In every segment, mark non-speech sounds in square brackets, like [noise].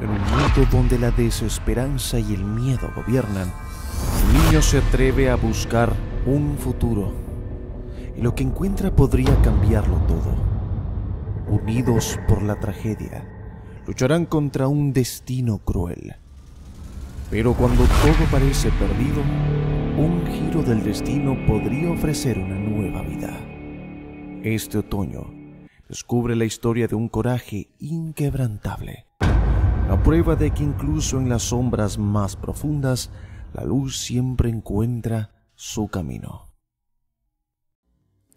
En un mundo donde la desesperanza y el miedo gobiernan, el niño se atreve a buscar un futuro. Y lo que encuentra podría cambiarlo todo. Unidos por la tragedia, lucharán contra un destino cruel. Pero cuando todo parece perdido, un giro del destino podría ofrecer una nueva vida. Este otoño descubre la historia de un coraje inquebrantable la prueba de que incluso en las sombras más profundas, la luz siempre encuentra su camino.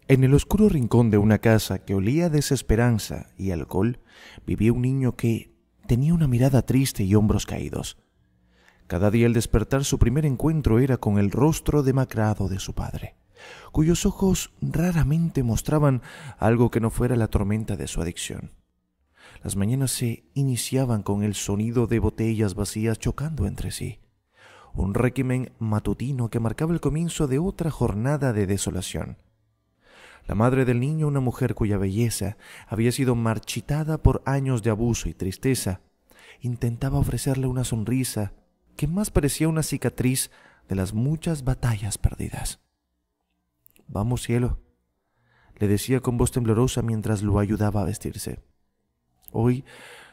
En el oscuro rincón de una casa que olía a desesperanza y alcohol, vivía un niño que tenía una mirada triste y hombros caídos. Cada día al despertar su primer encuentro era con el rostro demacrado de su padre, cuyos ojos raramente mostraban algo que no fuera la tormenta de su adicción. Las mañanas se iniciaban con el sonido de botellas vacías chocando entre sí, un régimen matutino que marcaba el comienzo de otra jornada de desolación. La madre del niño, una mujer cuya belleza había sido marchitada por años de abuso y tristeza, intentaba ofrecerle una sonrisa que más parecía una cicatriz de las muchas batallas perdidas. Vamos, cielo, le decía con voz temblorosa mientras lo ayudaba a vestirse. Hoy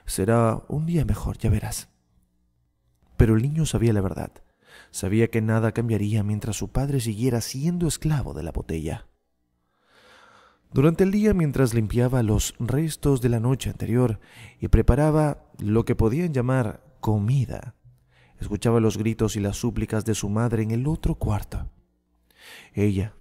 será un día mejor, ya verás. Pero el niño sabía la verdad. Sabía que nada cambiaría mientras su padre siguiera siendo esclavo de la botella. Durante el día, mientras limpiaba los restos de la noche anterior y preparaba lo que podían llamar comida, escuchaba los gritos y las súplicas de su madre en el otro cuarto. Ella,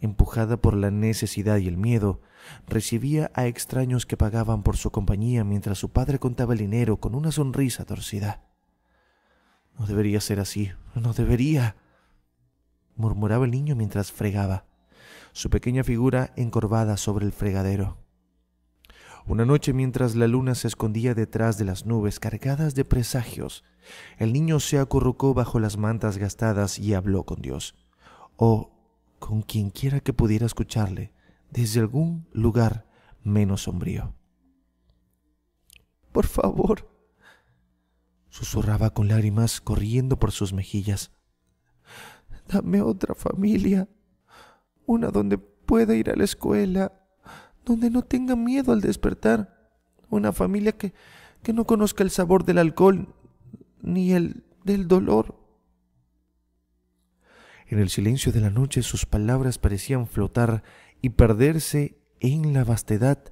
empujada por la necesidad y el miedo, Recibía a extraños que pagaban por su compañía mientras su padre contaba el dinero con una sonrisa torcida. No debería ser así, no debería, murmuraba el niño mientras fregaba, su pequeña figura encorvada sobre el fregadero. Una noche mientras la luna se escondía detrás de las nubes cargadas de presagios, el niño se acurrucó bajo las mantas gastadas y habló con Dios, o oh, con quien quiera que pudiera escucharle desde algún lugar menos sombrío. Por favor, susurraba con lágrimas corriendo por sus mejillas. Dame otra familia, una donde pueda ir a la escuela, donde no tenga miedo al despertar, una familia que, que no conozca el sabor del alcohol ni el del dolor. En el silencio de la noche sus palabras parecían flotar y perderse en la vastedad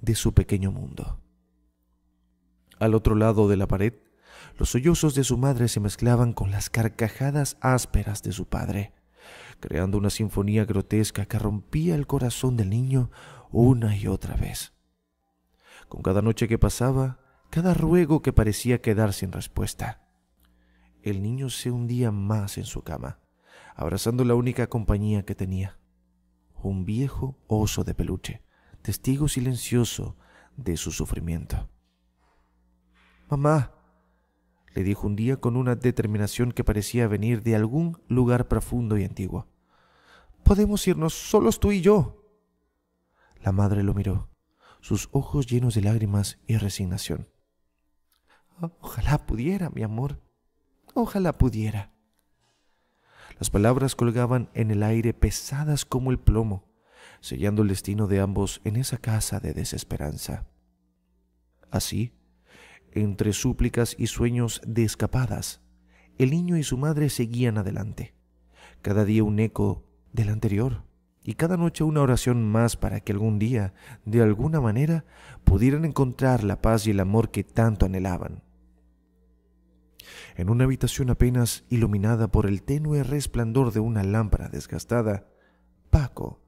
de su pequeño mundo. Al otro lado de la pared, los sollozos de su madre se mezclaban con las carcajadas ásperas de su padre, creando una sinfonía grotesca que rompía el corazón del niño una y otra vez. Con cada noche que pasaba, cada ruego que parecía quedar sin respuesta, el niño se hundía más en su cama, abrazando la única compañía que tenía, un viejo oso de peluche, testigo silencioso de su sufrimiento. Mamá, le dijo un día con una determinación que parecía venir de algún lugar profundo y antiguo. Podemos irnos solos tú y yo. La madre lo miró, sus ojos llenos de lágrimas y resignación. Ah, ojalá pudiera, mi amor. Ojalá pudiera. Las palabras colgaban en el aire pesadas como el plomo, sellando el destino de ambos en esa casa de desesperanza. Así, entre súplicas y sueños de escapadas, el niño y su madre seguían adelante, cada día un eco del anterior y cada noche una oración más para que algún día, de alguna manera, pudieran encontrar la paz y el amor que tanto anhelaban. En una habitación apenas iluminada por el tenue resplandor de una lámpara desgastada, Paco,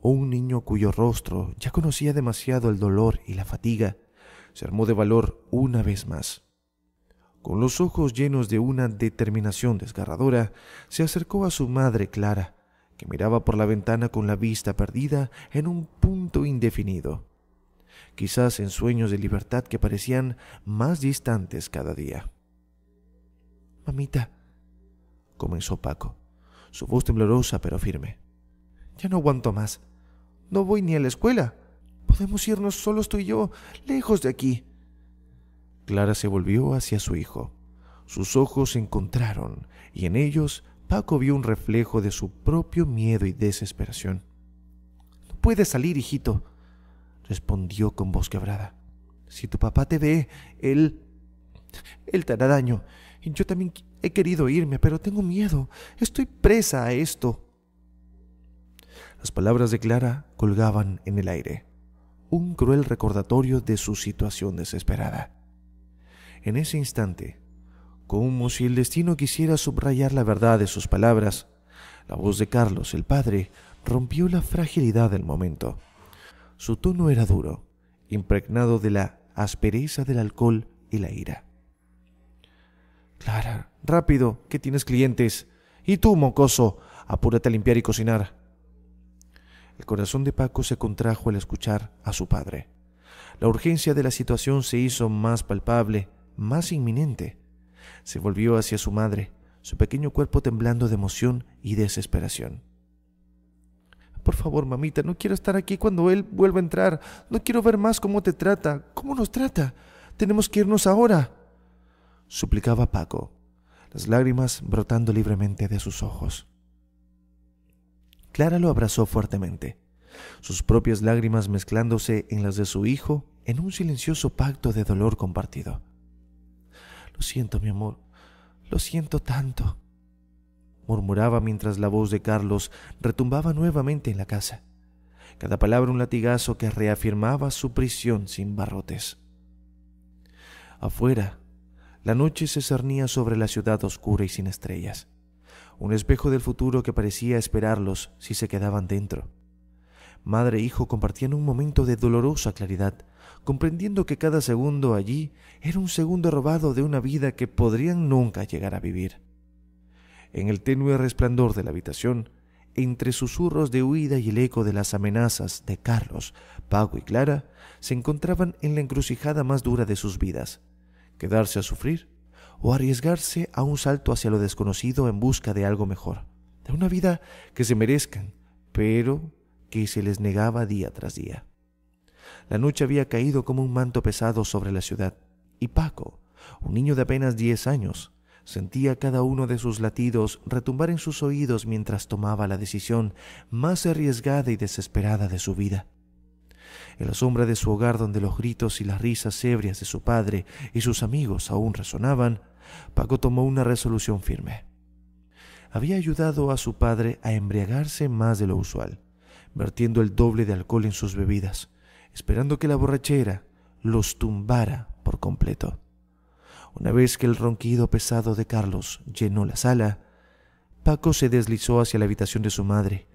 un niño cuyo rostro ya conocía demasiado el dolor y la fatiga, se armó de valor una vez más. Con los ojos llenos de una determinación desgarradora, se acercó a su madre Clara, que miraba por la ventana con la vista perdida en un punto indefinido, quizás en sueños de libertad que parecían más distantes cada día. Mamita, comenzó Paco, su voz temblorosa pero firme. Ya no aguanto más. No voy ni a la escuela. Podemos irnos solos tú y yo, lejos de aquí. Clara se volvió hacia su hijo. Sus ojos se encontraron y en ellos Paco vio un reflejo de su propio miedo y desesperación. No puedes salir, hijito, respondió con voz quebrada. Si tu papá te ve, él... él te hará daño yo también he querido irme, pero tengo miedo. Estoy presa a esto. Las palabras de Clara colgaban en el aire, un cruel recordatorio de su situación desesperada. En ese instante, como si el destino quisiera subrayar la verdad de sus palabras, la voz de Carlos, el padre, rompió la fragilidad del momento. Su tono era duro, impregnado de la aspereza del alcohol y la ira. Clara, rápido, que tienes clientes. Y tú, mocoso, apúrate a limpiar y cocinar. El corazón de Paco se contrajo al escuchar a su padre. La urgencia de la situación se hizo más palpable, más inminente. Se volvió hacia su madre, su pequeño cuerpo temblando de emoción y desesperación. Por favor, mamita, no quiero estar aquí cuando él vuelva a entrar. No quiero ver más cómo te trata, cómo nos trata. Tenemos que irnos ahora suplicaba Paco, las lágrimas brotando libremente de sus ojos. Clara lo abrazó fuertemente, sus propias lágrimas mezclándose en las de su hijo en un silencioso pacto de dolor compartido. Lo siento, mi amor, lo siento tanto, murmuraba mientras la voz de Carlos retumbaba nuevamente en la casa, cada palabra un latigazo que reafirmaba su prisión sin barrotes. Afuera, la noche se cernía sobre la ciudad oscura y sin estrellas, un espejo del futuro que parecía esperarlos si se quedaban dentro. Madre e hijo compartían un momento de dolorosa claridad, comprendiendo que cada segundo allí era un segundo robado de una vida que podrían nunca llegar a vivir. En el tenue resplandor de la habitación, entre susurros de huida y el eco de las amenazas de Carlos, Pago y Clara, se encontraban en la encrucijada más dura de sus vidas, quedarse a sufrir o arriesgarse a un salto hacia lo desconocido en busca de algo mejor, de una vida que se merezcan, pero que se les negaba día tras día. La noche había caído como un manto pesado sobre la ciudad, y Paco, un niño de apenas diez años, sentía cada uno de sus latidos retumbar en sus oídos mientras tomaba la decisión más arriesgada y desesperada de su vida en la sombra de su hogar donde los gritos y las risas ebrias de su padre y sus amigos aún resonaban, Paco tomó una resolución firme. Había ayudado a su padre a embriagarse más de lo usual, vertiendo el doble de alcohol en sus bebidas, esperando que la borrachera los tumbara por completo. Una vez que el ronquido pesado de Carlos llenó la sala, Paco se deslizó hacia la habitación de su madre.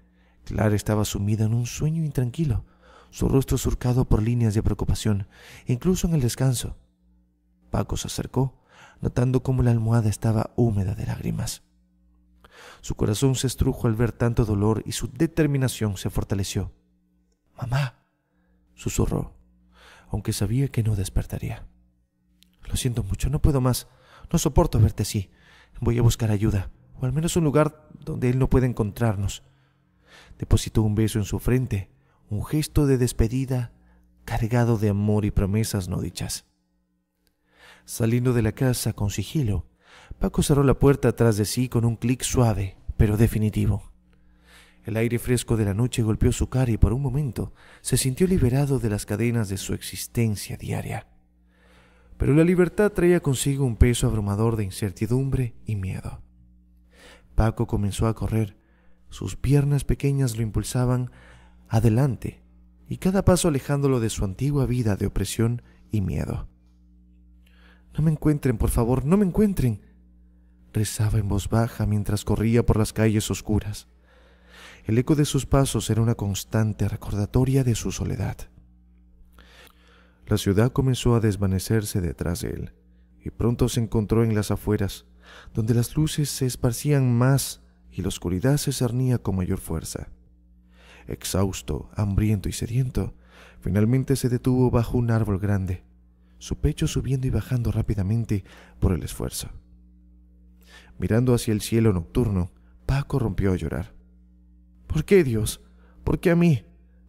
Clara estaba sumida en un sueño intranquilo, su rostro surcado por líneas de preocupación, incluso en el descanso. Paco se acercó, notando cómo la almohada estaba húmeda de lágrimas. Su corazón se estrujo al ver tanto dolor y su determinación se fortaleció. Mamá, susurró, aunque sabía que no despertaría. Lo siento mucho, no puedo más. No soporto verte así. Voy a buscar ayuda, o al menos un lugar donde él no pueda encontrarnos. Depositó un beso en su frente un gesto de despedida cargado de amor y promesas no dichas. Saliendo de la casa con sigilo, Paco cerró la puerta atrás de sí con un clic suave, pero definitivo. El aire fresco de la noche golpeó su cara y por un momento se sintió liberado de las cadenas de su existencia diaria. Pero la libertad traía consigo un peso abrumador de incertidumbre y miedo. Paco comenzó a correr. Sus piernas pequeñas lo impulsaban adelante, y cada paso alejándolo de su antigua vida de opresión y miedo. No me encuentren, por favor, no me encuentren, rezaba en voz baja mientras corría por las calles oscuras. El eco de sus pasos era una constante recordatoria de su soledad. La ciudad comenzó a desvanecerse detrás de él, y pronto se encontró en las afueras, donde las luces se esparcían más y la oscuridad se cernía con mayor fuerza. Exhausto, hambriento y sediento, finalmente se detuvo bajo un árbol grande, su pecho subiendo y bajando rápidamente por el esfuerzo. Mirando hacia el cielo nocturno, Paco rompió a llorar. ¿Por qué Dios? ¿Por qué a mí?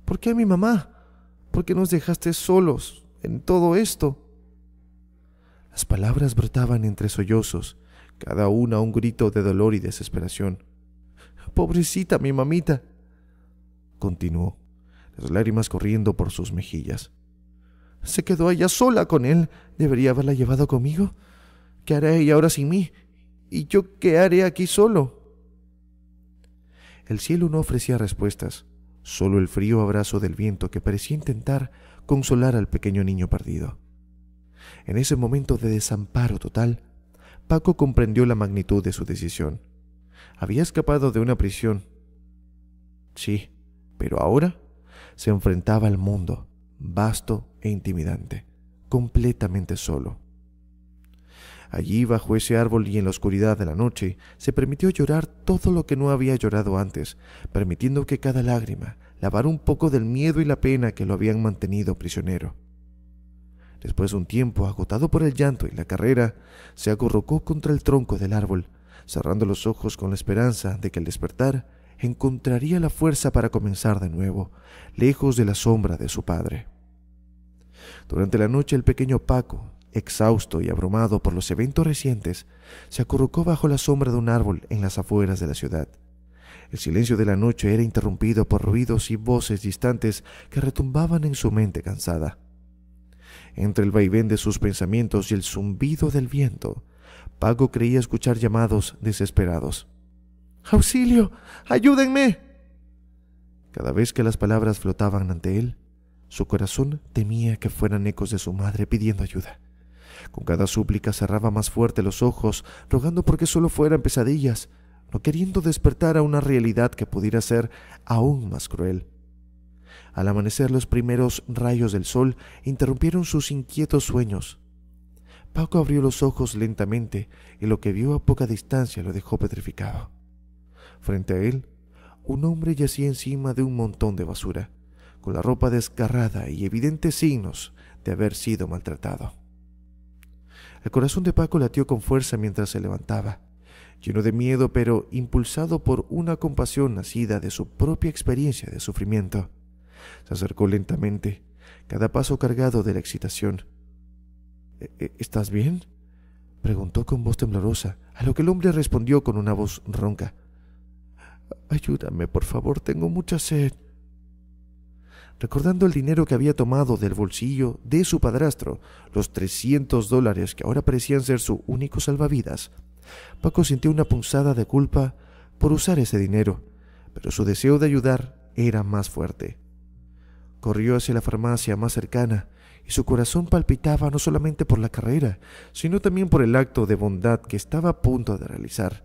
¿Por qué a mi mamá? ¿Por qué nos dejaste solos en todo esto? Las palabras brotaban entre sollozos, cada una un grito de dolor y desesperación. Pobrecita mi mamita, continuó, las lágrimas corriendo por sus mejillas. Se quedó ella sola con él. Debería haberla llevado conmigo. ¿Qué hará ella ahora sin mí? ¿Y yo qué haré aquí solo? El cielo no ofrecía respuestas, solo el frío abrazo del viento que parecía intentar consolar al pequeño niño perdido. En ese momento de desamparo total, Paco comprendió la magnitud de su decisión. Había escapado de una prisión. Sí, pero ahora se enfrentaba al mundo, vasto e intimidante, completamente solo. Allí, bajo ese árbol y en la oscuridad de la noche, se permitió llorar todo lo que no había llorado antes, permitiendo que cada lágrima lavara un poco del miedo y la pena que lo habían mantenido prisionero. Después de un tiempo, agotado por el llanto y la carrera, se acurrucó contra el tronco del árbol, cerrando los ojos con la esperanza de que al despertar encontraría la fuerza para comenzar de nuevo, lejos de la sombra de su padre. Durante la noche el pequeño Paco, exhausto y abrumado por los eventos recientes, se acurrucó bajo la sombra de un árbol en las afueras de la ciudad. El silencio de la noche era interrumpido por ruidos y voces distantes que retumbaban en su mente cansada. Entre el vaivén de sus pensamientos y el zumbido del viento, Paco creía escuchar llamados desesperados. ¡Auxilio! ¡Ayúdenme! Cada vez que las palabras flotaban ante él, su corazón temía que fueran ecos de su madre pidiendo ayuda. Con cada súplica cerraba más fuerte los ojos, rogando porque solo fueran pesadillas, no queriendo despertar a una realidad que pudiera ser aún más cruel. Al amanecer los primeros rayos del sol interrumpieron sus inquietos sueños. Paco abrió los ojos lentamente y lo que vio a poca distancia lo dejó petrificado. Frente a él, un hombre yacía encima de un montón de basura, con la ropa desgarrada y evidentes signos de haber sido maltratado. El corazón de Paco latió con fuerza mientras se levantaba, lleno de miedo pero impulsado por una compasión nacida de su propia experiencia de sufrimiento. Se acercó lentamente, cada paso cargado de la excitación. E-, e-, ¿Estás bien? preguntó con voz temblorosa, a lo que el hombre respondió con una voz ronca. Ayúdame, por favor, tengo mucha sed. Recordando el dinero que había tomado del bolsillo de su padrastro, los 300 dólares que ahora parecían ser su único salvavidas, Paco sintió una punzada de culpa por usar ese dinero, pero su deseo de ayudar era más fuerte. Corrió hacia la farmacia más cercana y su corazón palpitaba no solamente por la carrera, sino también por el acto de bondad que estaba a punto de realizar.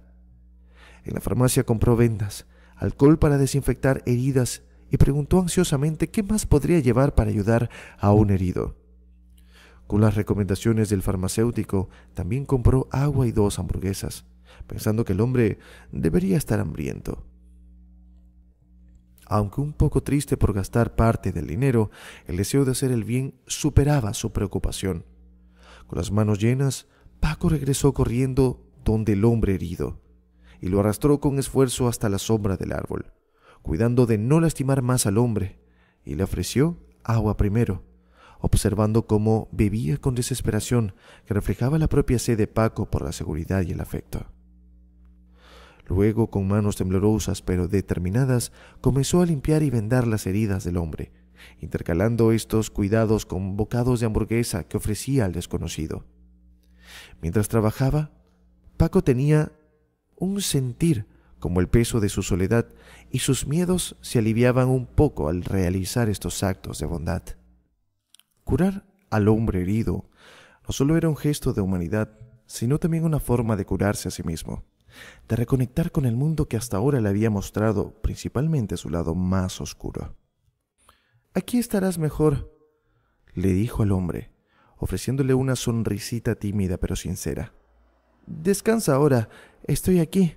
En la farmacia compró vendas, alcohol para desinfectar heridas y preguntó ansiosamente qué más podría llevar para ayudar a un herido. Con las recomendaciones del farmacéutico, también compró agua y dos hamburguesas, pensando que el hombre debería estar hambriento. Aunque un poco triste por gastar parte del dinero, el deseo de hacer el bien superaba su preocupación. Con las manos llenas, Paco regresó corriendo donde el hombre herido y lo arrastró con esfuerzo hasta la sombra del árbol, cuidando de no lastimar más al hombre, y le ofreció agua primero, observando cómo bebía con desesperación que reflejaba la propia sed de Paco por la seguridad y el afecto. Luego, con manos temblorosas pero determinadas, comenzó a limpiar y vendar las heridas del hombre, intercalando estos cuidados con bocados de hamburguesa que ofrecía al desconocido. Mientras trabajaba, Paco tenía un sentir como el peso de su soledad y sus miedos se aliviaban un poco al realizar estos actos de bondad. Curar al hombre herido no solo era un gesto de humanidad, sino también una forma de curarse a sí mismo, de reconectar con el mundo que hasta ahora le había mostrado principalmente su lado más oscuro. Aquí estarás mejor, le dijo al hombre, ofreciéndole una sonrisita tímida pero sincera. Descansa ahora, estoy aquí.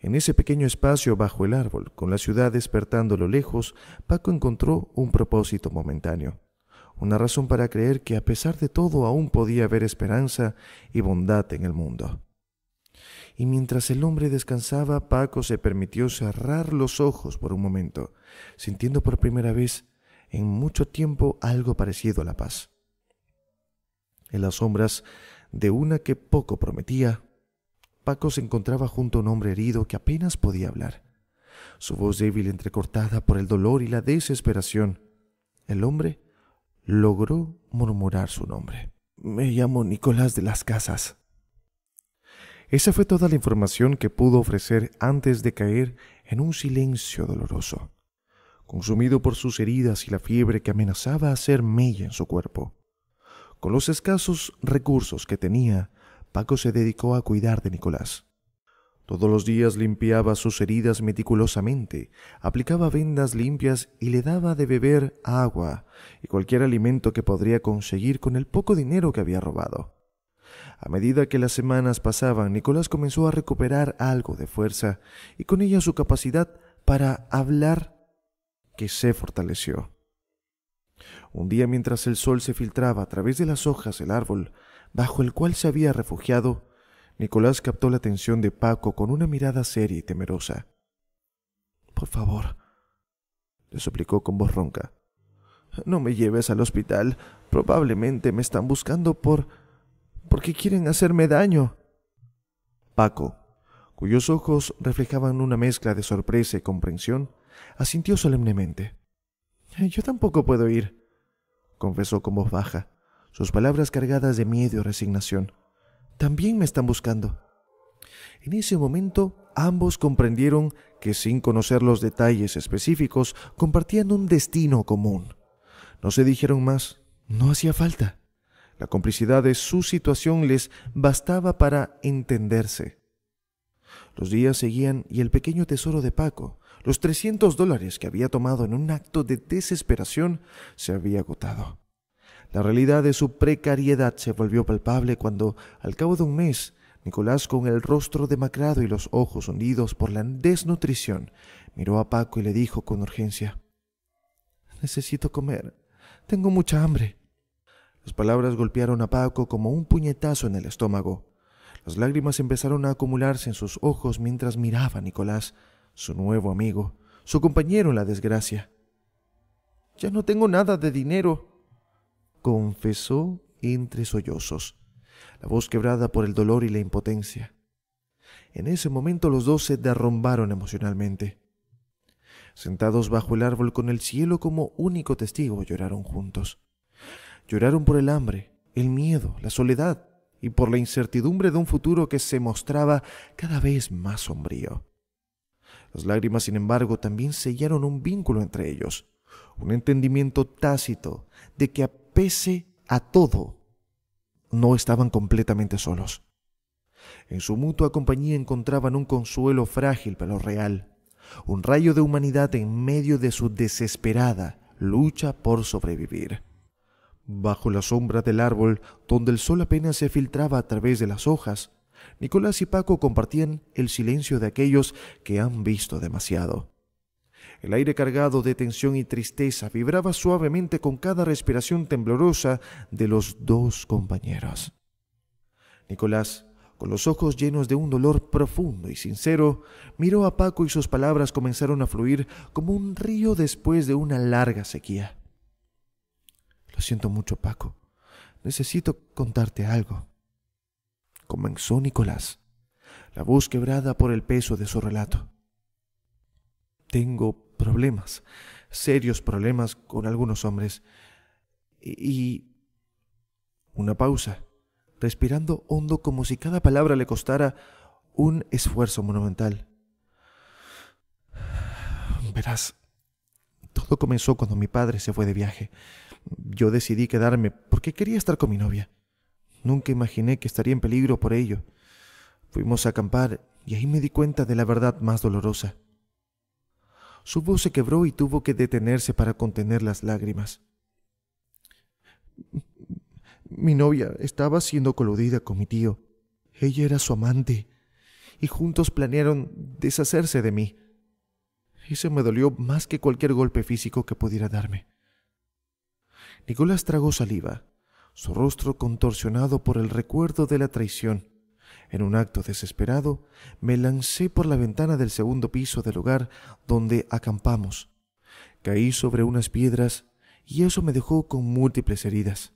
En ese pequeño espacio bajo el árbol, con la ciudad despertando a lo lejos, Paco encontró un propósito momentáneo, una razón para creer que a pesar de todo aún podía haber esperanza y bondad en el mundo. Y mientras el hombre descansaba, Paco se permitió cerrar los ojos por un momento, sintiendo por primera vez en mucho tiempo algo parecido a la paz. En las sombras de una que poco prometía, Paco se encontraba junto a un hombre herido que apenas podía hablar, su voz débil entrecortada por el dolor y la desesperación. El hombre logró murmurar su nombre. Me llamo Nicolás de las Casas. Esa fue toda la información que pudo ofrecer antes de caer en un silencio doloroso, consumido por sus heridas y la fiebre que amenazaba hacer mella en su cuerpo. Con los escasos recursos que tenía, Paco se dedicó a cuidar de Nicolás. Todos los días limpiaba sus heridas meticulosamente, aplicaba vendas limpias y le daba de beber agua y cualquier alimento que podría conseguir con el poco dinero que había robado. A medida que las semanas pasaban, Nicolás comenzó a recuperar algo de fuerza y con ella su capacidad para hablar que se fortaleció. Un día mientras el sol se filtraba a través de las hojas del árbol bajo el cual se había refugiado, Nicolás captó la atención de Paco con una mirada seria y temerosa. Por favor, le suplicó con voz ronca. No me lleves al hospital. Probablemente me están buscando por... porque quieren hacerme daño. Paco, cuyos ojos reflejaban una mezcla de sorpresa y comprensión, asintió solemnemente. Yo tampoco puedo ir, confesó con voz baja, sus palabras cargadas de miedo y resignación. También me están buscando. En ese momento, ambos comprendieron que sin conocer los detalles específicos, compartían un destino común. No se dijeron más, no hacía falta. La complicidad de su situación les bastaba para entenderse. Los días seguían y el pequeño tesoro de Paco los 300 dólares que había tomado en un acto de desesperación se había agotado. La realidad de su precariedad se volvió palpable cuando, al cabo de un mes, Nicolás, con el rostro demacrado y los ojos hundidos por la desnutrición, miró a Paco y le dijo con urgencia, Necesito comer. Tengo mucha hambre. Las palabras golpearon a Paco como un puñetazo en el estómago. Las lágrimas empezaron a acumularse en sus ojos mientras miraba a Nicolás, su nuevo amigo, su compañero en la desgracia. Ya no tengo nada de dinero, confesó entre sollozos, la voz quebrada por el dolor y la impotencia. En ese momento los dos se derrumbaron emocionalmente. Sentados bajo el árbol con el cielo como único testigo, lloraron juntos. Lloraron por el hambre, el miedo, la soledad y por la incertidumbre de un futuro que se mostraba cada vez más sombrío. Las lágrimas, sin embargo, también sellaron un vínculo entre ellos, un entendimiento tácito de que a pese a todo, no estaban completamente solos. En su mutua compañía encontraban un consuelo frágil pero real, un rayo de humanidad en medio de su desesperada lucha por sobrevivir. Bajo la sombra del árbol, donde el sol apenas se filtraba a través de las hojas, Nicolás y Paco compartían el silencio de aquellos que han visto demasiado. El aire cargado de tensión y tristeza vibraba suavemente con cada respiración temblorosa de los dos compañeros. Nicolás, con los ojos llenos de un dolor profundo y sincero, miró a Paco y sus palabras comenzaron a fluir como un río después de una larga sequía. Lo siento mucho, Paco. Necesito contarte algo comenzó Nicolás, la voz quebrada por el peso de su relato. Tengo problemas, serios problemas con algunos hombres. Y... Una pausa, respirando hondo como si cada palabra le costara un esfuerzo monumental. Verás, todo comenzó cuando mi padre se fue de viaje. Yo decidí quedarme porque quería estar con mi novia. Nunca imaginé que estaría en peligro por ello. Fuimos a acampar y ahí me di cuenta de la verdad más dolorosa. Su voz se quebró y tuvo que detenerse para contener las lágrimas. Mi novia estaba siendo coludida con mi tío. Ella era su amante y juntos planearon deshacerse de mí. Eso me dolió más que cualquier golpe físico que pudiera darme. Nicolás tragó saliva su rostro contorsionado por el recuerdo de la traición. En un acto desesperado, me lancé por la ventana del segundo piso del hogar donde acampamos. Caí sobre unas piedras y eso me dejó con múltiples heridas.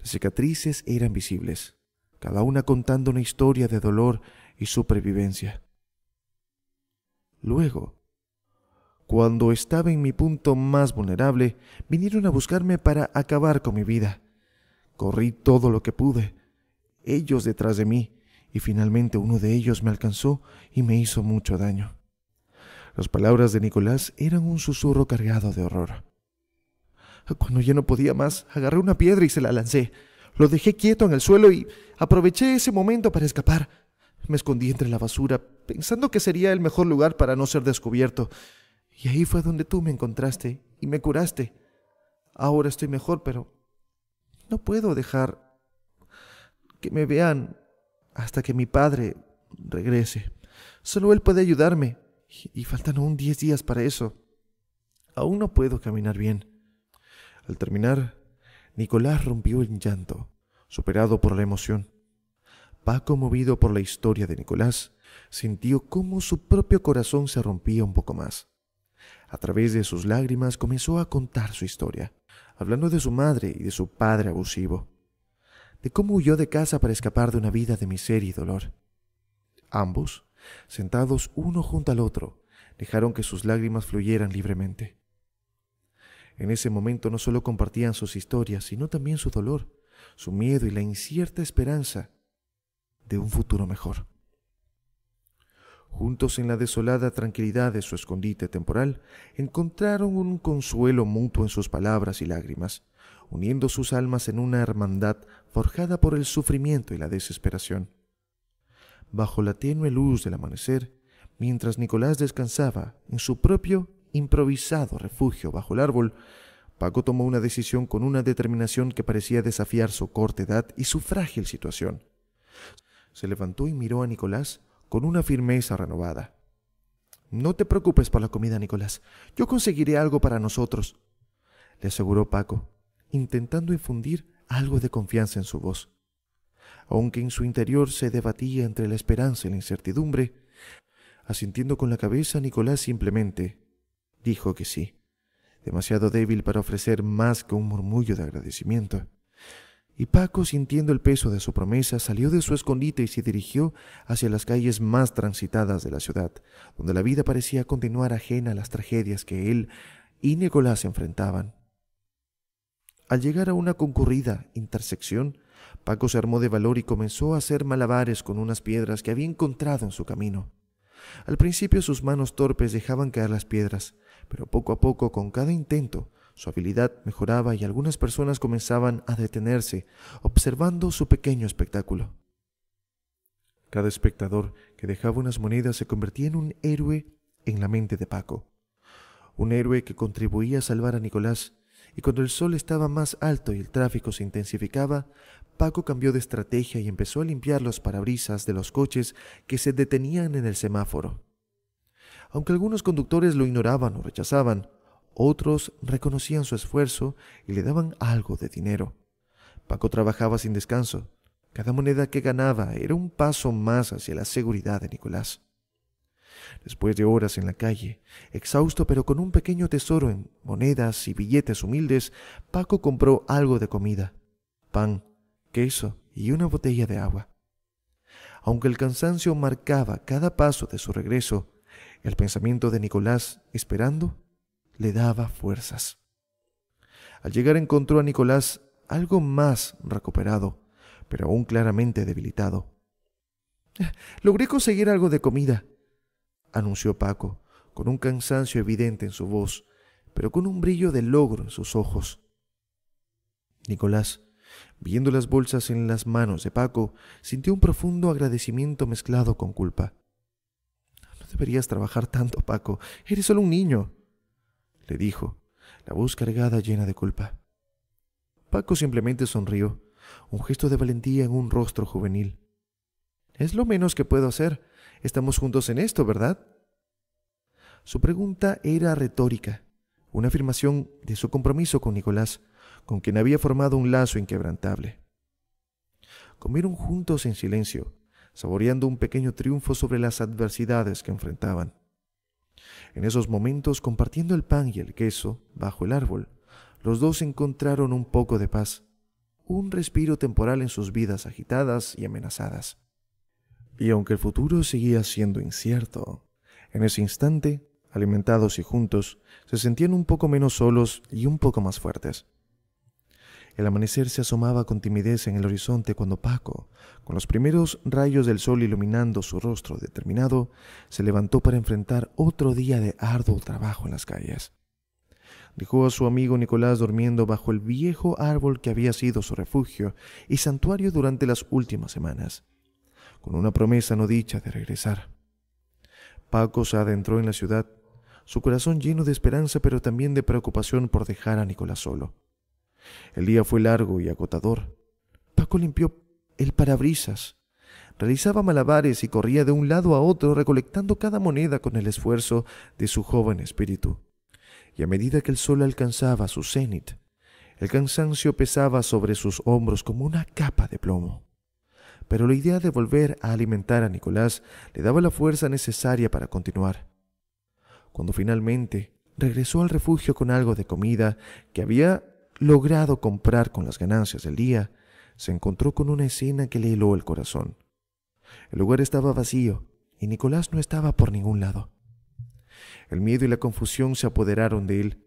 Las cicatrices eran visibles, cada una contando una historia de dolor y supervivencia. Luego, cuando estaba en mi punto más vulnerable, vinieron a buscarme para acabar con mi vida. Corrí todo lo que pude, ellos detrás de mí, y finalmente uno de ellos me alcanzó y me hizo mucho daño. Las palabras de Nicolás eran un susurro cargado de horror. Cuando ya no podía más, agarré una piedra y se la lancé. Lo dejé quieto en el suelo y aproveché ese momento para escapar. Me escondí entre la basura, pensando que sería el mejor lugar para no ser descubierto. Y ahí fue donde tú me encontraste y me curaste. Ahora estoy mejor, pero no puedo dejar que me vean hasta que mi padre regrese. Solo él puede ayudarme. Y faltan aún diez días para eso. Aún no puedo caminar bien. Al terminar, Nicolás rompió en llanto, superado por la emoción. Paco, movido por la historia de Nicolás, sintió cómo su propio corazón se rompía un poco más. A través de sus lágrimas comenzó a contar su historia hablando de su madre y de su padre abusivo, de cómo huyó de casa para escapar de una vida de miseria y dolor. Ambos, sentados uno junto al otro, dejaron que sus lágrimas fluyeran libremente. En ese momento no solo compartían sus historias, sino también su dolor, su miedo y la incierta esperanza de un futuro mejor. Juntos en la desolada tranquilidad de su escondite temporal, encontraron un consuelo mutuo en sus palabras y lágrimas, uniendo sus almas en una hermandad forjada por el sufrimiento y la desesperación. Bajo la tenue luz del amanecer, mientras Nicolás descansaba en su propio improvisado refugio bajo el árbol, Paco tomó una decisión con una determinación que parecía desafiar su corta edad y su frágil situación. Se levantó y miró a Nicolás con una firmeza renovada. No te preocupes por la comida, Nicolás. Yo conseguiré algo para nosotros, le aseguró Paco, intentando infundir algo de confianza en su voz. Aunque en su interior se debatía entre la esperanza y la incertidumbre, asintiendo con la cabeza, Nicolás simplemente dijo que sí, demasiado débil para ofrecer más que un murmullo de agradecimiento. Y Paco, sintiendo el peso de su promesa, salió de su escondite y se dirigió hacia las calles más transitadas de la ciudad, donde la vida parecía continuar ajena a las tragedias que él y Nicolás enfrentaban. Al llegar a una concurrida intersección, Paco se armó de valor y comenzó a hacer malabares con unas piedras que había encontrado en su camino. Al principio sus manos torpes dejaban caer las piedras, pero poco a poco, con cada intento, su habilidad mejoraba y algunas personas comenzaban a detenerse, observando su pequeño espectáculo. Cada espectador que dejaba unas monedas se convertía en un héroe en la mente de Paco. Un héroe que contribuía a salvar a Nicolás, y cuando el sol estaba más alto y el tráfico se intensificaba, Paco cambió de estrategia y empezó a limpiar los parabrisas de los coches que se detenían en el semáforo. Aunque algunos conductores lo ignoraban o rechazaban, otros reconocían su esfuerzo y le daban algo de dinero. Paco trabajaba sin descanso. Cada moneda que ganaba era un paso más hacia la seguridad de Nicolás. Después de horas en la calle, exhausto pero con un pequeño tesoro en monedas y billetes humildes, Paco compró algo de comida, pan, queso y una botella de agua. Aunque el cansancio marcaba cada paso de su regreso, el pensamiento de Nicolás esperando le daba fuerzas. Al llegar encontró a Nicolás algo más recuperado, pero aún claramente debilitado. Logré conseguir algo de comida, anunció Paco, con un cansancio evidente en su voz, pero con un brillo de logro en sus ojos. Nicolás, viendo las bolsas en las manos de Paco, sintió un profundo agradecimiento mezclado con culpa. No deberías trabajar tanto, Paco. Eres solo un niño, le dijo, la voz cargada llena de culpa. Paco simplemente sonrió, un gesto de valentía en un rostro juvenil. Es lo menos que puedo hacer. Estamos juntos en esto, ¿verdad? Su pregunta era retórica, una afirmación de su compromiso con Nicolás, con quien había formado un lazo inquebrantable. Comieron juntos en silencio, saboreando un pequeño triunfo sobre las adversidades que enfrentaban. En esos momentos, compartiendo el pan y el queso bajo el árbol, los dos encontraron un poco de paz, un respiro temporal en sus vidas agitadas y amenazadas. Y aunque el futuro seguía siendo incierto, en ese instante, alimentados y juntos, se sentían un poco menos solos y un poco más fuertes. El amanecer se asomaba con timidez en el horizonte cuando Paco, con los primeros rayos del sol iluminando su rostro determinado, se levantó para enfrentar otro día de arduo trabajo en las calles. Dejó a su amigo Nicolás durmiendo bajo el viejo árbol que había sido su refugio y santuario durante las últimas semanas, con una promesa no dicha de regresar. Paco se adentró en la ciudad, su corazón lleno de esperanza pero también de preocupación por dejar a Nicolás solo. El día fue largo y agotador. Paco limpió el parabrisas, realizaba malabares y corría de un lado a otro recolectando cada moneda con el esfuerzo de su joven espíritu. Y a medida que el sol alcanzaba su cenit, el cansancio pesaba sobre sus hombros como una capa de plomo. Pero la idea de volver a alimentar a Nicolás le daba la fuerza necesaria para continuar. Cuando finalmente regresó al refugio con algo de comida que había logrado comprar con las ganancias del día, se encontró con una escena que le heló el corazón. El lugar estaba vacío y Nicolás no estaba por ningún lado. El miedo y la confusión se apoderaron de él.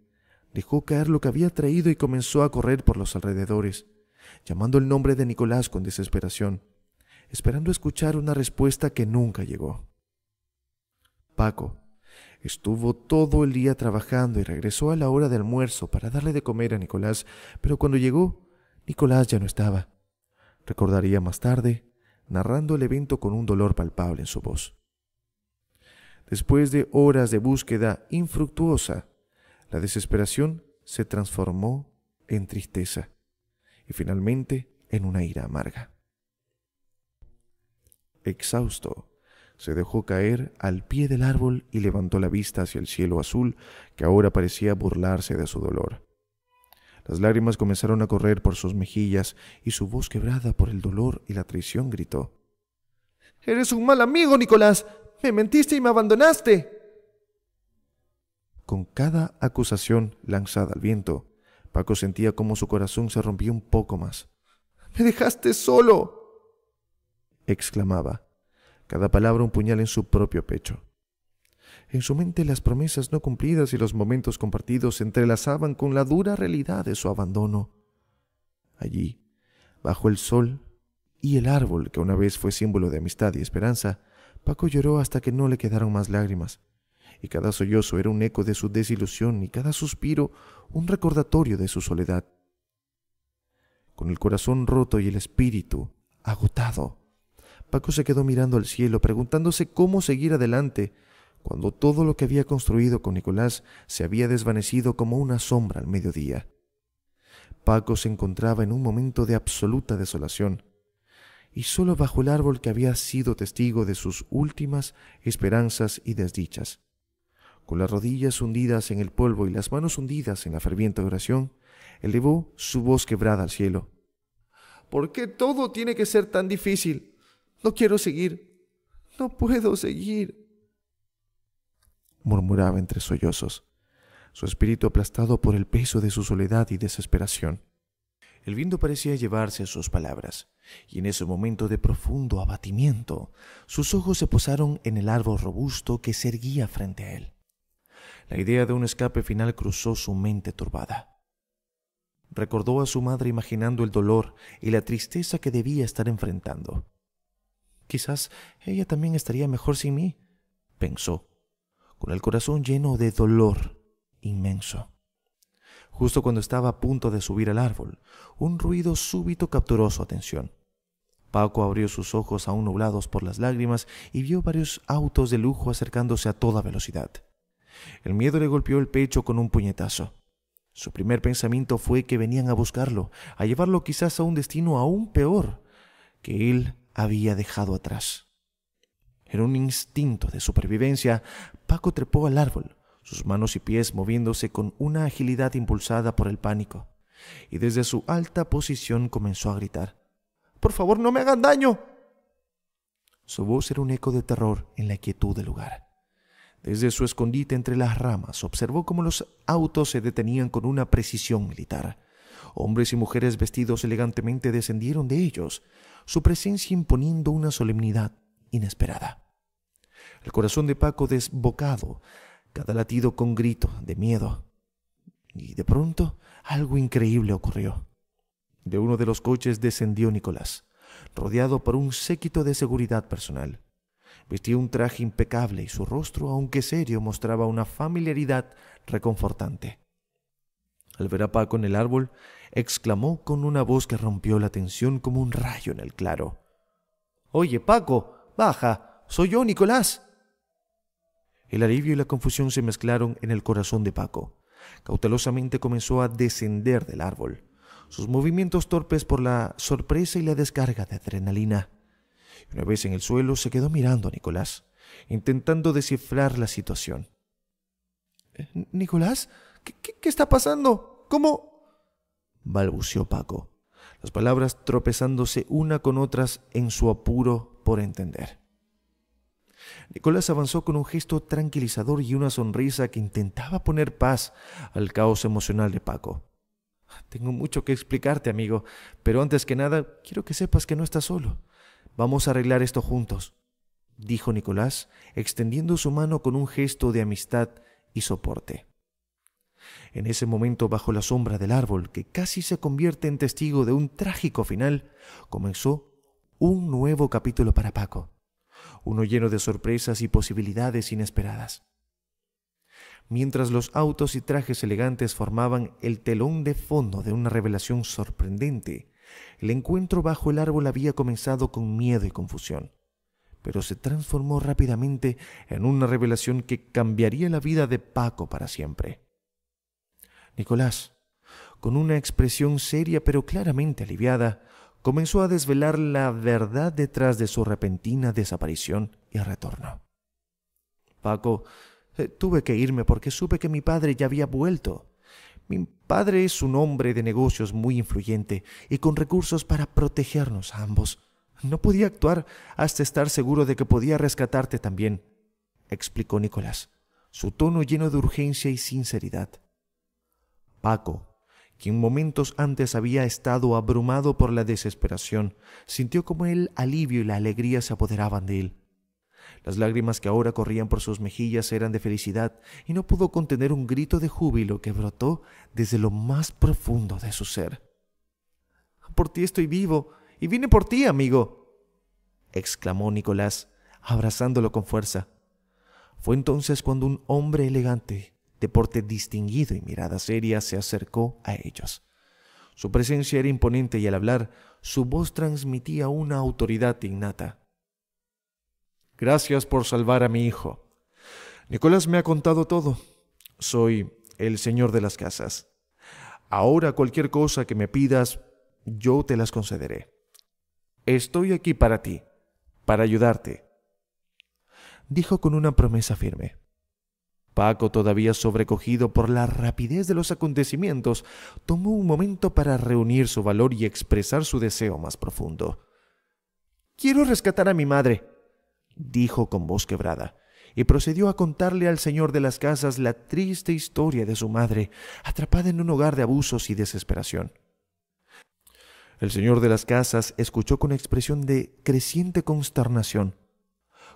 Dejó caer lo que había traído y comenzó a correr por los alrededores, llamando el nombre de Nicolás con desesperación, esperando escuchar una respuesta que nunca llegó. Paco, Estuvo todo el día trabajando y regresó a la hora de almuerzo para darle de comer a Nicolás, pero cuando llegó, Nicolás ya no estaba. Recordaría más tarde, narrando el evento con un dolor palpable en su voz. Después de horas de búsqueda infructuosa, la desesperación se transformó en tristeza y finalmente en una ira amarga. Exhausto, se dejó caer al pie del árbol y levantó la vista hacia el cielo azul que ahora parecía burlarse de su dolor. Las lágrimas comenzaron a correr por sus mejillas y su voz quebrada por el dolor y la traición gritó. Eres un mal amigo, Nicolás. Me mentiste y me abandonaste. Con cada acusación lanzada al viento, Paco sentía como su corazón se rompía un poco más. Me dejaste solo. exclamaba cada palabra un puñal en su propio pecho. En su mente las promesas no cumplidas y los momentos compartidos se entrelazaban con la dura realidad de su abandono. Allí, bajo el sol y el árbol que una vez fue símbolo de amistad y esperanza, Paco lloró hasta que no le quedaron más lágrimas, y cada sollozo era un eco de su desilusión y cada suspiro un recordatorio de su soledad. Con el corazón roto y el espíritu agotado, Paco se quedó mirando al cielo, preguntándose cómo seguir adelante, cuando todo lo que había construido con Nicolás se había desvanecido como una sombra al mediodía. Paco se encontraba en un momento de absoluta desolación, y solo bajo el árbol que había sido testigo de sus últimas esperanzas y desdichas. Con las rodillas hundidas en el polvo y las manos hundidas en la ferviente oración, elevó su voz quebrada al cielo. ¿Por qué todo tiene que ser tan difícil? No quiero seguir. No puedo seguir. murmuraba entre sollozos, su espíritu aplastado por el peso de su soledad y desesperación. El viento parecía llevarse sus palabras, y en ese momento de profundo abatimiento, sus ojos se posaron en el árbol robusto que se erguía frente a él. La idea de un escape final cruzó su mente turbada. Recordó a su madre imaginando el dolor y la tristeza que debía estar enfrentando. Quizás ella también estaría mejor sin mí, pensó, con el corazón lleno de dolor inmenso. Justo cuando estaba a punto de subir al árbol, un ruido súbito capturó su atención. Paco abrió sus ojos aún nublados por las lágrimas y vio varios autos de lujo acercándose a toda velocidad. El miedo le golpeó el pecho con un puñetazo. Su primer pensamiento fue que venían a buscarlo, a llevarlo quizás a un destino aún peor que él había dejado atrás. Era un instinto de supervivencia, Paco trepó al árbol, sus manos y pies moviéndose con una agilidad impulsada por el pánico, y desde su alta posición comenzó a gritar, Por favor, no me hagan daño. Su voz era un eco de terror en la quietud del lugar. Desde su escondite entre las ramas observó cómo los autos se detenían con una precisión militar. Hombres y mujeres vestidos elegantemente descendieron de ellos, su presencia imponiendo una solemnidad inesperada. El corazón de Paco desbocado, cada latido con grito de miedo. Y de pronto algo increíble ocurrió. De uno de los coches descendió Nicolás, rodeado por un séquito de seguridad personal. Vestía un traje impecable y su rostro, aunque serio, mostraba una familiaridad reconfortante. Al ver a Paco en el árbol, exclamó con una voz que rompió la tensión como un rayo en el claro. Oye, Paco, baja, soy yo, Nicolás. El alivio y la confusión se mezclaron en el corazón de Paco. Cautelosamente comenzó a descender del árbol, sus movimientos torpes por la sorpresa y la descarga de adrenalina. Una vez en el suelo se quedó mirando a Nicolás, intentando descifrar la situación. ¿Eh? ¿Nicolás? ¿Qué, está pasando? ¿Cómo? balbució Paco, las palabras tropezándose una con otras en su apuro por entender. Nicolás avanzó con un gesto tranquilizador y una sonrisa que intentaba poner paz al caos emocional de Paco. Tengo mucho que explicarte, amigo, pero antes que nada, quiero que sepas que no estás solo. Vamos a arreglar esto juntos, dijo Nicolás, extendiendo su mano con un gesto de amistad y soporte. En ese momento, bajo la sombra del árbol, que casi se convierte en testigo de un trágico final, comenzó un nuevo capítulo para Paco, uno lleno de sorpresas y posibilidades inesperadas. Mientras los autos y trajes elegantes formaban el telón de fondo de una revelación sorprendente, el encuentro bajo el árbol había comenzado con miedo y confusión, pero se transformó rápidamente en una revelación que cambiaría la vida de Paco para siempre. Nicolás, con una expresión seria pero claramente aliviada, comenzó a desvelar la verdad detrás de su repentina desaparición y retorno. Paco, eh, tuve que irme porque supe que mi padre ya había vuelto. Mi padre es un hombre de negocios muy influyente y con recursos para protegernos a ambos. No podía actuar hasta estar seguro de que podía rescatarte también, explicó Nicolás, su tono lleno de urgencia y sinceridad. Paco, quien momentos antes había estado abrumado por la desesperación, sintió como el alivio y la alegría se apoderaban de él. Las lágrimas que ahora corrían por sus mejillas eran de felicidad y no pudo contener un grito de júbilo que brotó desde lo más profundo de su ser. Por ti estoy vivo y vine por ti, amigo, exclamó Nicolás, abrazándolo con fuerza. Fue entonces cuando un hombre elegante, de porte distinguido y mirada seria, se acercó a ellos. Su presencia era imponente y al hablar, su voz transmitía una autoridad innata. Gracias por salvar a mi hijo. Nicolás me ha contado todo. Soy el señor de las casas. Ahora cualquier cosa que me pidas, yo te las concederé. Estoy aquí para ti, para ayudarte, dijo con una promesa firme. Paco, todavía sobrecogido por la rapidez de los acontecimientos, tomó un momento para reunir su valor y expresar su deseo más profundo. Quiero rescatar a mi madre, dijo con voz quebrada, y procedió a contarle al señor de las casas la triste historia de su madre, atrapada en un hogar de abusos y desesperación. El señor de las casas escuchó con expresión de creciente consternación.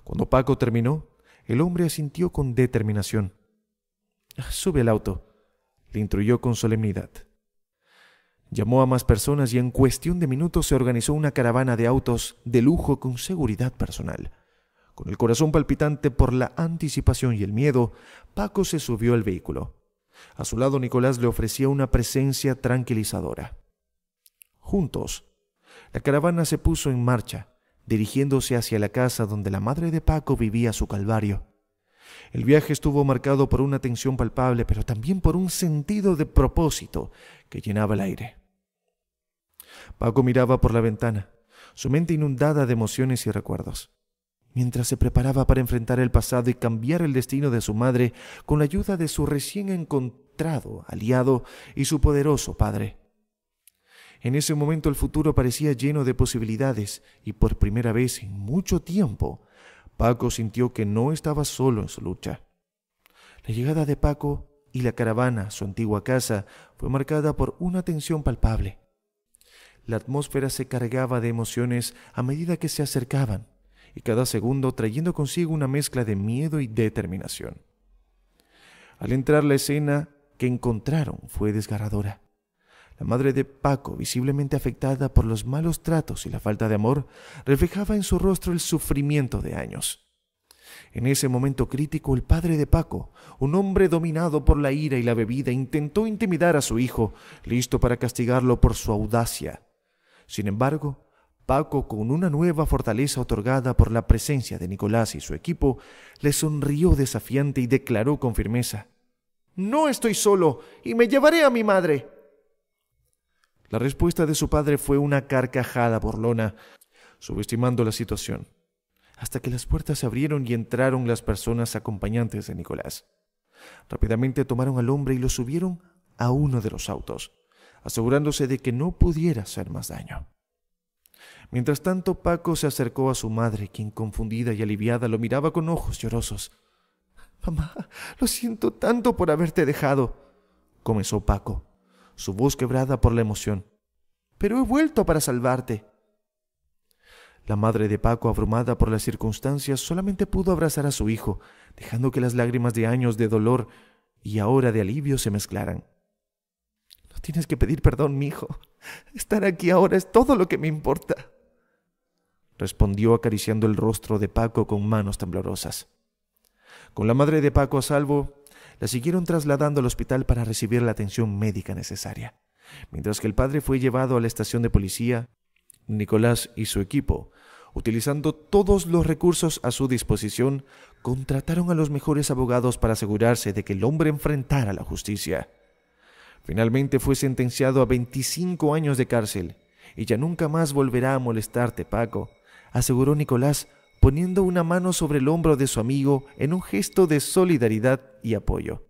Cuando Paco terminó, el hombre asintió con determinación. Sube el auto, le instruyó con solemnidad. Llamó a más personas y en cuestión de minutos se organizó una caravana de autos de lujo con seguridad personal. Con el corazón palpitante por la anticipación y el miedo, Paco se subió al vehículo. A su lado Nicolás le ofrecía una presencia tranquilizadora. Juntos, la caravana se puso en marcha dirigiéndose hacia la casa donde la madre de Paco vivía su calvario. El viaje estuvo marcado por una tensión palpable, pero también por un sentido de propósito que llenaba el aire. Paco miraba por la ventana, su mente inundada de emociones y recuerdos. Mientras se preparaba para enfrentar el pasado y cambiar el destino de su madre con la ayuda de su recién encontrado aliado y su poderoso padre, en ese momento el futuro parecía lleno de posibilidades y por primera vez en mucho tiempo, Paco sintió que no estaba solo en su lucha. La llegada de Paco y la caravana, a su antigua casa, fue marcada por una tensión palpable. La atmósfera se cargaba de emociones a medida que se acercaban, y cada segundo trayendo consigo una mezcla de miedo y determinación. Al entrar la escena que encontraron fue desgarradora. La madre de Paco, visiblemente afectada por los malos tratos y la falta de amor, reflejaba en su rostro el sufrimiento de años. En ese momento crítico, el padre de Paco, un hombre dominado por la ira y la bebida, intentó intimidar a su hijo, listo para castigarlo por su audacia. Sin embargo, Paco, con una nueva fortaleza otorgada por la presencia de Nicolás y su equipo, le sonrió desafiante y declaró con firmeza, No estoy solo, y me llevaré a mi madre. La respuesta de su padre fue una carcajada borlona, subestimando la situación, hasta que las puertas se abrieron y entraron las personas acompañantes de Nicolás. Rápidamente tomaron al hombre y lo subieron a uno de los autos, asegurándose de que no pudiera hacer más daño. Mientras tanto, Paco se acercó a su madre, quien confundida y aliviada lo miraba con ojos llorosos. Mamá, lo siento tanto por haberte dejado, comenzó Paco su voz quebrada por la emoción. Pero he vuelto para salvarte. La madre de Paco, abrumada por las circunstancias, solamente pudo abrazar a su hijo, dejando que las lágrimas de años de dolor y ahora de alivio se mezclaran. No tienes que pedir perdón, mi hijo. Estar aquí ahora es todo lo que me importa. Respondió acariciando el rostro de Paco con manos temblorosas. Con la madre de Paco a salvo, la siguieron trasladando al hospital para recibir la atención médica necesaria. Mientras que el padre fue llevado a la estación de policía, Nicolás y su equipo, utilizando todos los recursos a su disposición, contrataron a los mejores abogados para asegurarse de que el hombre enfrentara la justicia. Finalmente fue sentenciado a 25 años de cárcel y ya nunca más volverá a molestarte, Paco, aseguró Nicolás poniendo una mano sobre el hombro de su amigo en un gesto de solidaridad y apoyo.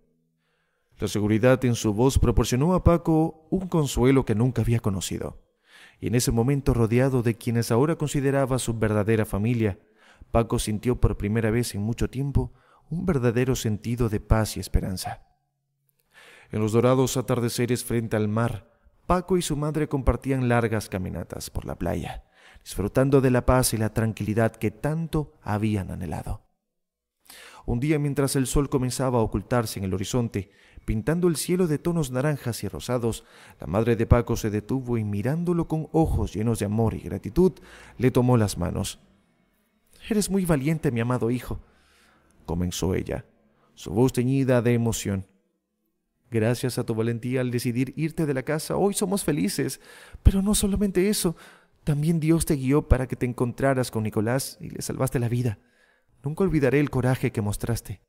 La seguridad en su voz proporcionó a Paco un consuelo que nunca había conocido. Y en ese momento rodeado de quienes ahora consideraba su verdadera familia, Paco sintió por primera vez en mucho tiempo un verdadero sentido de paz y esperanza. En los dorados atardeceres frente al mar, Paco y su madre compartían largas caminatas por la playa disfrutando de la paz y la tranquilidad que tanto habían anhelado. Un día mientras el sol comenzaba a ocultarse en el horizonte, pintando el cielo de tonos naranjas y rosados, la madre de Paco se detuvo y mirándolo con ojos llenos de amor y gratitud, le tomó las manos. Eres muy valiente, mi amado hijo, comenzó ella, su voz teñida de emoción. Gracias a tu valentía al decidir irte de la casa, hoy somos felices. Pero no solamente eso, también Dios te guió para que te encontraras con Nicolás y le salvaste la vida. Nunca olvidaré el coraje que mostraste.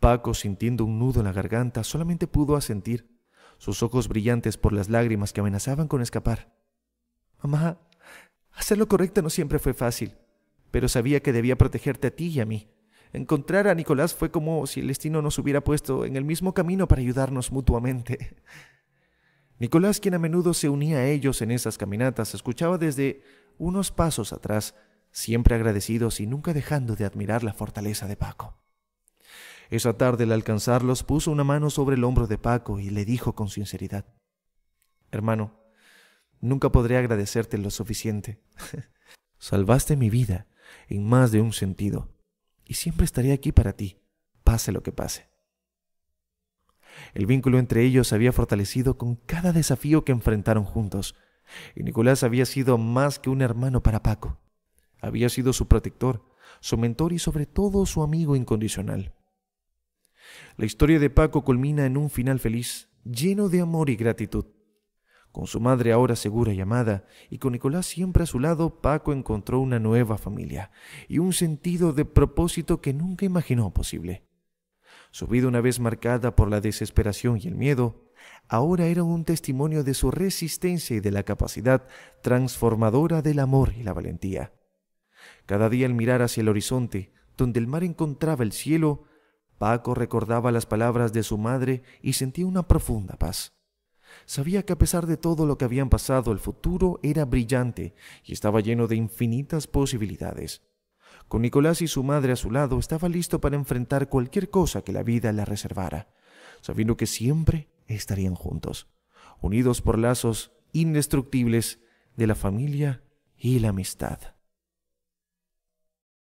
Paco, sintiendo un nudo en la garganta, solamente pudo asentir, sus ojos brillantes por las lágrimas que amenazaban con escapar. Mamá, hacer lo correcto no siempre fue fácil, pero sabía que debía protegerte a ti y a mí. Encontrar a Nicolás fue como si el destino nos hubiera puesto en el mismo camino para ayudarnos mutuamente. Nicolás, quien a menudo se unía a ellos en esas caminatas, escuchaba desde unos pasos atrás, siempre agradecidos y nunca dejando de admirar la fortaleza de Paco. Esa tarde, al alcanzarlos, puso una mano sobre el hombro de Paco y le dijo con sinceridad, Hermano, nunca podré agradecerte lo suficiente. [laughs] Salvaste mi vida en más de un sentido, y siempre estaré aquí para ti, pase lo que pase. El vínculo entre ellos se había fortalecido con cada desafío que enfrentaron juntos, y Nicolás había sido más que un hermano para Paco. Había sido su protector, su mentor y sobre todo su amigo incondicional. La historia de Paco culmina en un final feliz, lleno de amor y gratitud. Con su madre ahora segura y amada, y con Nicolás siempre a su lado, Paco encontró una nueva familia y un sentido de propósito que nunca imaginó posible. Su vida una vez marcada por la desesperación y el miedo, ahora era un testimonio de su resistencia y de la capacidad transformadora del amor y la valentía. Cada día al mirar hacia el horizonte, donde el mar encontraba el cielo, Paco recordaba las palabras de su madre y sentía una profunda paz. Sabía que a pesar de todo lo que habían pasado, el futuro era brillante y estaba lleno de infinitas posibilidades. Con Nicolás y su madre a su lado, estaba listo para enfrentar cualquier cosa que la vida le reservara, sabiendo que siempre estarían juntos, unidos por lazos indestructibles de la familia y la amistad.